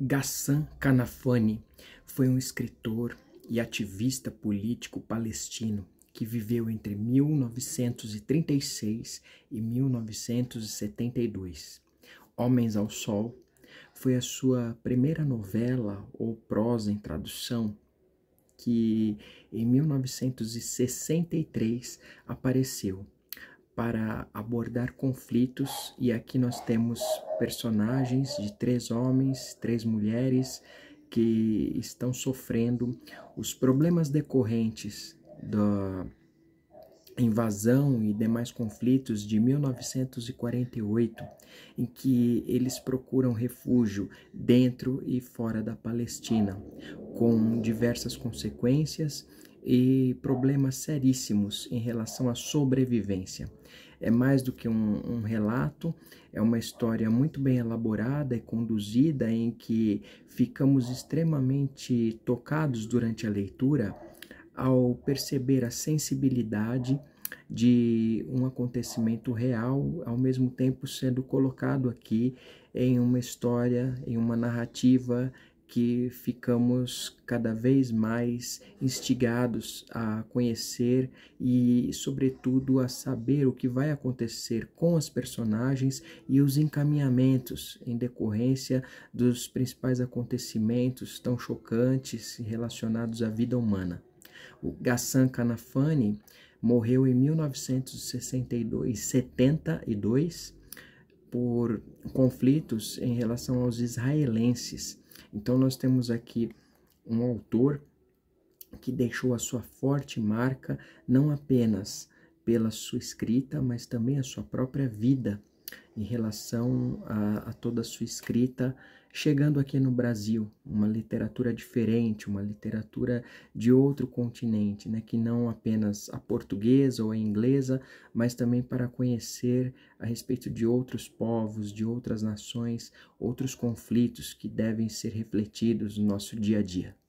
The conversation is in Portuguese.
Gassan Kanafani foi um escritor e ativista político palestino que viveu entre 1936 e 1972. Homens ao Sol foi a sua primeira novela ou prosa em tradução que em 1963 apareceu para abordar conflitos e aqui nós temos personagens de três homens, três mulheres que estão sofrendo os problemas decorrentes da invasão e demais conflitos de 1948, em que eles procuram refúgio dentro e fora da Palestina, com diversas consequências e problemas seríssimos em relação à sobrevivência. É mais do que um, um, relato, é uma história muito bem elaborada e é conduzida em que ficamos extremamente tocados durante a leitura ao perceber a sensibilidade de um acontecimento real, ao mesmo tempo sendo colocado aqui em uma história, em uma narrativa que ficamos cada vez mais instigados a conhecer e, sobretudo, a saber o que vai acontecer com as personagens e os encaminhamentos em decorrência dos principais acontecimentos tão chocantes relacionados à vida humana. O Gassan Kanafani morreu em 1962, 72, por conflitos em relação aos israelenses então nós temos aqui um autor que deixou a sua forte marca não apenas pela sua escrita, mas também a sua própria vida em relação a, a toda a sua escrita, chegando aqui no Brasil, uma literatura diferente, uma literatura de outro continente, né, que não apenas a portuguesa ou a inglesa, mas também para conhecer a respeito de outros povos, de outras nações, outros conflitos que devem ser refletidos no nosso dia a dia.